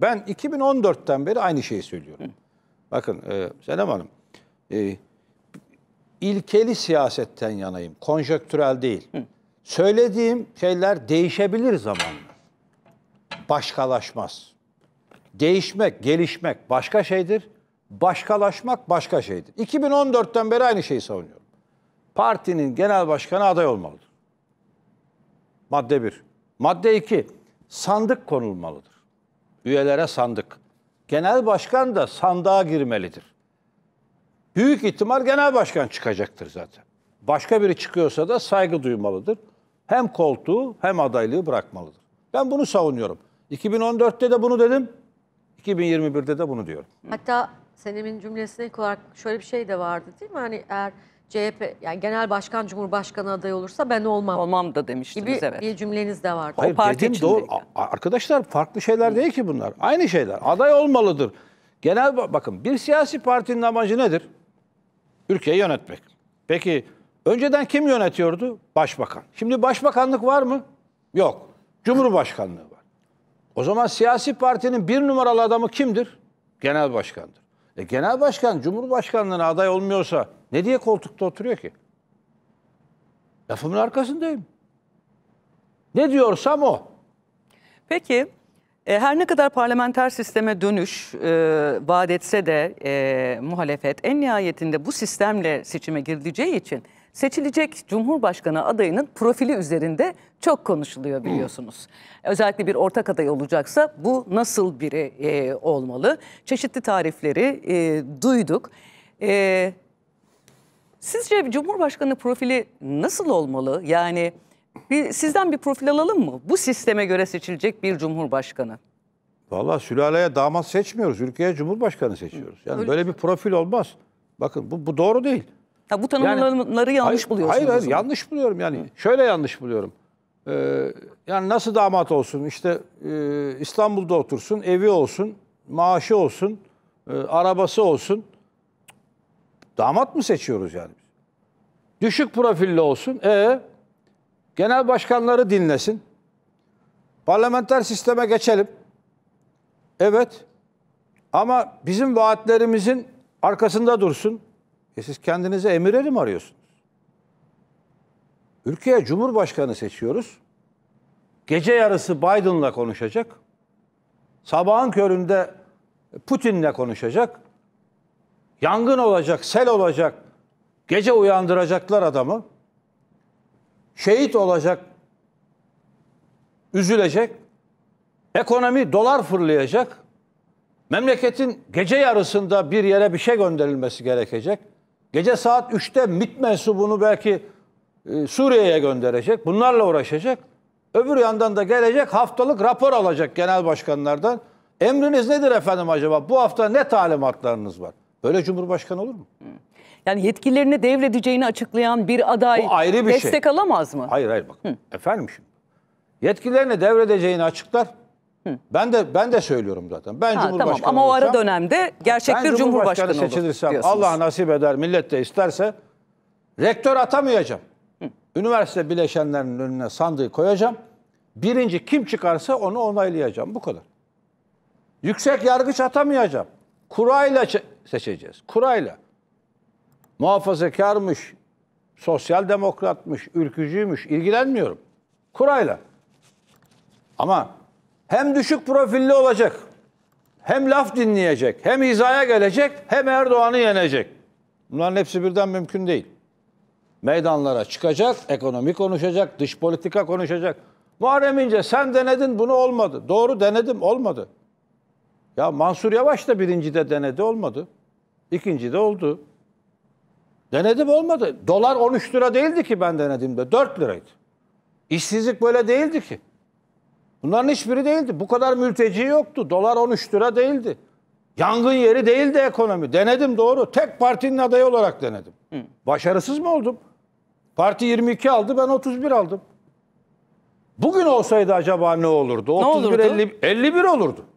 Ben 2014'ten beri aynı şeyi söylüyorum. Hı. Bakın e, Senem Hanım, e, ilkeli siyasetten yanayım, konjöktürel değil. Hı. Söylediğim şeyler değişebilir zamanla. Başkalaşmaz. Değişmek, gelişmek başka şeydir. Başkalaşmak başka şeydir. 2014'ten beri aynı şeyi savunuyorum. Partinin genel başkanı aday olmalıdır. Madde 1. Madde 2. Sandık konulmalıdır üyelere sandık. Genel başkan da sandığa girmelidir. Büyük ihtimal genel başkan çıkacaktır zaten. Başka biri çıkıyorsa da saygı duymalıdır. Hem koltuğu hem adaylığı bırakmalıdır. Ben bunu savunuyorum. 2014'te de bunu dedim. 2021'de de bunu diyorum. Hatta senemin cümlesine ilk şöyle bir şey de vardı değil mi? Hani eğer CHP yani genel başkan cumhurbaşkanı adayı olursa ben olmam. Olmam da demiştiniz gibi evet. bir cümleniz de vardı. Hayır, o parti dedim, doğru. Arkadaşlar farklı şeyler değil ki bunlar. Aynı şeyler. Aday olmalıdır. Genel bakın bir siyasi partinin amacı nedir? Ülkeyi yönetmek. Peki önceden kim yönetiyordu? Başbakan. Şimdi başbakanlık var mı? Yok. Cumhurbaşkanlığı var. O zaman siyasi partinin bir numaralı adamı kimdir? Genel başkandır. E, genel başkan Cumhurbaşkanlığına aday olmuyorsa ne diye koltukta oturuyor ki? Lafımın arkasındayım. Ne diyorsam o. Peki e, her ne kadar parlamenter sisteme dönüş e, vaat etse de e, muhalefet en nihayetinde bu sistemle seçime girileceği için seçilecek Cumhurbaşkanı adayının profili üzerinde çok konuşuluyor biliyorsunuz. Hmm. Özellikle bir ortak aday olacaksa bu nasıl biri e, olmalı? Çeşitli tarifleri e, duyduk. E, Sizce Cumhurbaşkanı profili nasıl olmalı? Yani bir, sizden bir profil alalım mı? Bu sisteme göre seçilecek bir Cumhurbaşkanı. Valla sülaleye damat seçmiyoruz. Ülkeye Cumhurbaşkanı seçiyoruz. Yani Öyle böyle bir profil olmaz. Bakın bu, bu doğru değil. Ha, bu tanımlamaları yani, yanlış buluyorsunuz. Hayır hayır yanlış buluyorum yani. Hı. Şöyle yanlış buluyorum. Ee, yani nasıl damat olsun? İşte e, İstanbul'da otursun, evi olsun, maaşı olsun, e, arabası olsun. Damat mı seçiyoruz yani biz? Düşük profilli olsun. E genel başkanları dinlesin. Parlamenter sisteme geçelim. Evet. Ama bizim vaatlerimizin arkasında dursun. E siz kendinize emir elim arıyorsunuz. Ülkeye cumhurbaşkanı seçiyoruz. Gece yarısı Biden'la konuşacak. Sabahın köründe Putin'le konuşacak. Yangın olacak, sel olacak. Gece uyandıracaklar adamı. Şehit olacak. Üzülecek. Ekonomi dolar fırlayacak. Memleketin gece yarısında bir yere bir şey gönderilmesi gerekecek. Gece saat 3'te mit mensubunu belki e, Suriye'ye gönderecek. Bunlarla uğraşacak. Öbür yandan da gelecek haftalık rapor alacak genel başkanlardan. Emriniz nedir efendim acaba? Bu hafta ne talimatlarınız var? Böyle cumhurbaşkanı olur mu? Yani yetkilerini devredeceğini açıklayan bir aday ayrı bir destek şey. alamaz mı? Hayır hayır bak. Hı. Efendim şimdi. Yetkilerini devredeceğini açıklar. Hı. Ben de ben de söylüyorum zaten. Ben ha, cumhurbaşkanı tamam. ama olsam, o ara dönemde gerçek bir cumhurbaşkanı, cumhurbaşkanı seçilirsem Allah nasip eder millet de isterse rektör atamayacağım. Hı. Üniversite bileşenlerinin önüne sandığı koyacağım. Birinci kim çıkarsa onu onaylayacağım. Bu kadar. Yüksek yargıç atamayacağım. Kurayla seçeceğiz. Kurayla. Muhafazakarmış, sosyal demokratmış, ülkücüymüş ilgilenmiyorum. Kurayla. Ama hem düşük profilli olacak, hem laf dinleyecek, hem hizaya gelecek, hem Erdoğan'ı yenecek. Bunların hepsi birden mümkün değil. Meydanlara çıkacak, ekonomi konuşacak, dış politika konuşacak. Muharrem İnce sen denedin bunu olmadı. Doğru denedim olmadı. Ya Mansur Yavaş da birinci de denedi olmadı. de oldu. Denedim olmadı. Dolar 13 lira değildi ki ben denediğimde. 4 liraydı. İşsizlik böyle değildi ki. Bunların hiçbiri değildi. Bu kadar mülteci yoktu. Dolar 13 lira değildi. Yangın yeri değildi ekonomi. Denedim doğru. Tek partinin adayı olarak denedim. Hı. Başarısız mı oldum? Parti 22 aldı ben 31 aldım. Bugün olsaydı acaba ne olurdu? 31 51 olurdu.